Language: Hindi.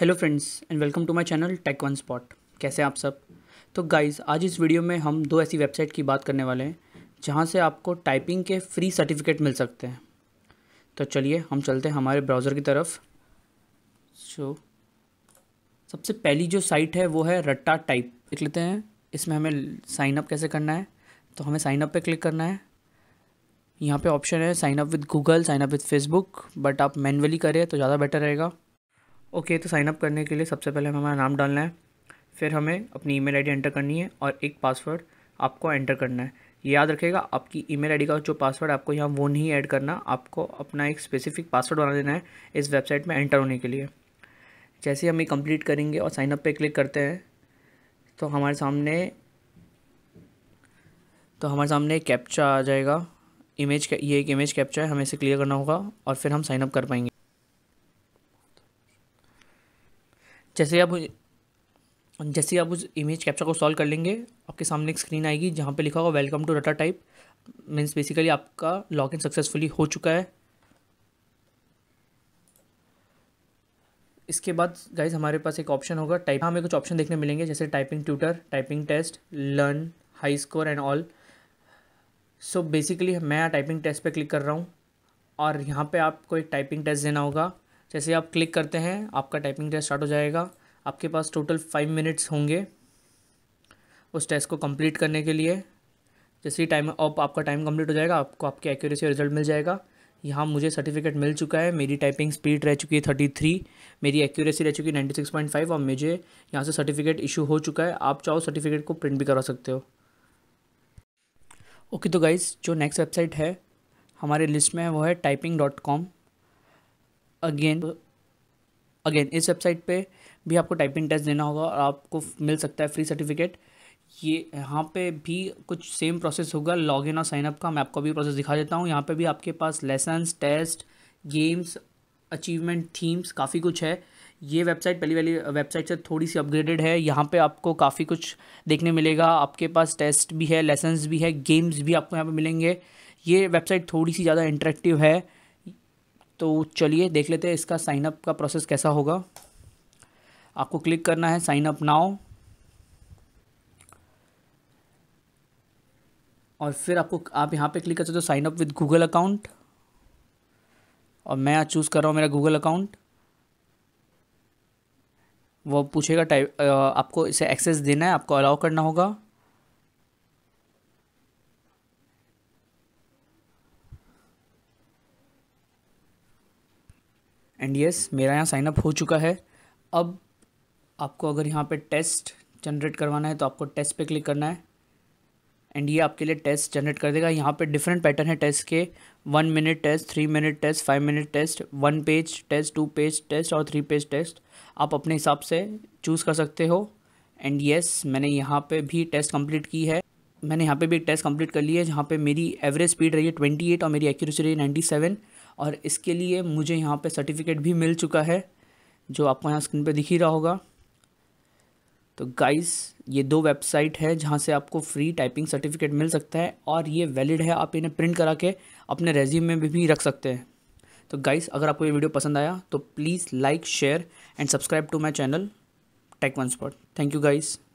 hello friends and welcome to my channel Tech One Spot कैसे आप सब तो गाइस आज इस वीडियो में हम दो ऐसी वेबसाइट की बात करने वाले हैं जहां से आपको टाइपिंग के फ्री सर्टिफिकेट मिल सकते हैं तो चलिए हम चलते हैं हमारे ब्राउज़र की तरफ सो सबसे पहली जो साइट है वो है रट्टा टाइप लिख लेते हैं इसमें हमें साइन अप कैसे करना है तो हमें साइनअप पर क्लिक करना है यहाँ पे ऑप्शन है sign up with Google sign up with Facebook but आप मैनुअली करें तो ज़्यादा बेटर रहेगा ओके तो साइन अप करने के लिए सबसे पहले हमें हमारा नाम डालना है फिर हमें अपनी ईमेल आईडी एंटर करनी है और एक पासवर्ड आपको एंटर करना है याद रखेगा आपकी ईमेल आईडी का जो पासवर्ड आपको यहाँ वो नहीं ऐड करना आपको अपना एक स्पेसिफिक पासवर्ड बना देना है इस वेबसाइट में एंटर होने के लिए जैसे हम ये कंप्लीट करेंगे और साइनअप पर क्लिक करते हैं तो हमारे सामने तो हमारे सामने कैप्चा आ जाएगा इमेज ये एक इमेज कैप्चा है हमें इसे क्लियर करना होगा और फिर हम साइनअप कर पाएंगे जैसे आप जैसे आप उस इमेज कैप्चर को सॉल्व कर लेंगे आपके सामने एक स्क्रीन आएगी जहाँ पे लिखा होगा welcome to data type means basically आपका लॉगिन सक्सेसफुली हो चुका है इसके बाद गाइज हमारे पास एक ऑप्शन होगा टाइप हमें कुछ ऑप्शन देखने मिलेंगे जैसे typing tutor typing test learn high score and all so basically मैं टाइपिंग टेस्ट पे क्लिक कर रहा हूँ और यहाँ पे आपको एक टाइपिंग टेस्ट देना होगा जैसे आप क्लिक करते हैं आपका टाइपिंग टेस्ट स्टार्ट हो जाएगा आपके पास टोटल फाइव मिनट्स होंगे उस टेस्ट को कंप्लीट करने के लिए जैसे ही टाइम अब आपका टाइम कंप्लीट हो जाएगा आपको आपकी एक्यूरेसी रिजल्ट मिल जाएगा यहाँ मुझे सर्टिफिकेट मिल चुका है मेरी टाइपिंग स्पीड रह चुकी है थर्टी थ्री मेरी एक्यूरेसी रह चुकी है नाइन्टी सिक्स पॉइंट फाइव और मुझे यहाँ से सर्टिफिकेट इशू हो चुका है आप चाहो सर्टिफिकेट को प्रिंट भी करा सकते हो ओके तो गाइज़ जो नेक्स्ट वेबसाइट है हमारे लिस्ट में वो है typing dot com again again इस वेबसाइट पे भी आपको टाइपिंग टेस्ट देना होगा और आपको मिल सकता है फ्री सर्टिफिकेट ये यहाँ पे भी कुछ सेम प्रोसेस होगा लॉगिन और साइनअप का मैं आपको भी प्रोसेस दिखा देता हूँ यहाँ पे भी आपके पास lessons test games achievement themes काफ़ी कुछ है ये वेबसाइट पहली वाली वेबसाइट से थोड़ी सी अपग्रेडेड है यहाँ पे आपको काफ़ी कुछ देखने मिलेगा आपके पास टेस्ट भी है लेसन्स भी है गेम्स भी आपको यहाँ पे मिलेंगे ये वेबसाइट थोड़ी सी ज़्यादा इंटरेक्टिव है तो चलिए देख लेते हैं इसका साइनअप का प्रोसेस कैसा होगा आपको क्लिक करना है साइनअप नाउ और फिर आपको आप यहाँ पे क्लिक कर सकते हो साइनअप विद गूगल अकाउंट और मैं यहाँ चूज़ कर रहा हूँ मेरा गूगल अकाउंट वो पूछेगा टाइप आपको इसे एक्सेस देना है आपको अलाउ करना होगा एंड यस मेरा यहाँ साइनअप हो चुका है अब आपको अगर यहाँ पे टेस्ट जनरेट करवाना है तो आपको टेस्ट पे क्लिक करना है एंड ये आपके लिए टेस्ट जनरेट कर देगा यहाँ पे डिफरेंट पैटर्न है टेस्ट के one minute test three minute test five minute test one page test two page test और थ्री पेज टेस्ट आप अपने हिसाब से चूज़ कर सकते हो एंड येस yes, मैंने यहाँ पे भी टेस्ट कंप्लीट की है मैंने यहाँ पे भी एक टेस्ट कंप्लीट कर ली है जहाँ पे मेरी एवरेज स्पीड रही है एट और मेरी एक्यूरेसी रही है 97 और इसके लिए मुझे यहाँ पे सर्टिफिकेट भी मिल चुका है जो आपको यहाँ स्क्रीन पे दिख ही रहा होगा तो गाइस ये दो वेबसाइट है जहाँ से आपको फ्री टाइपिंग सर्टिफिकेट मिल सकता है और ये वैलिड है आप इन्हें प्रिंट करा के अपने रेज्यूम में भी, भी रख सकते हैं तो गाइस अगर आपको ये वीडियो पसंद आया तो please like share and subscribe to my channel Tech One Spot thank you guys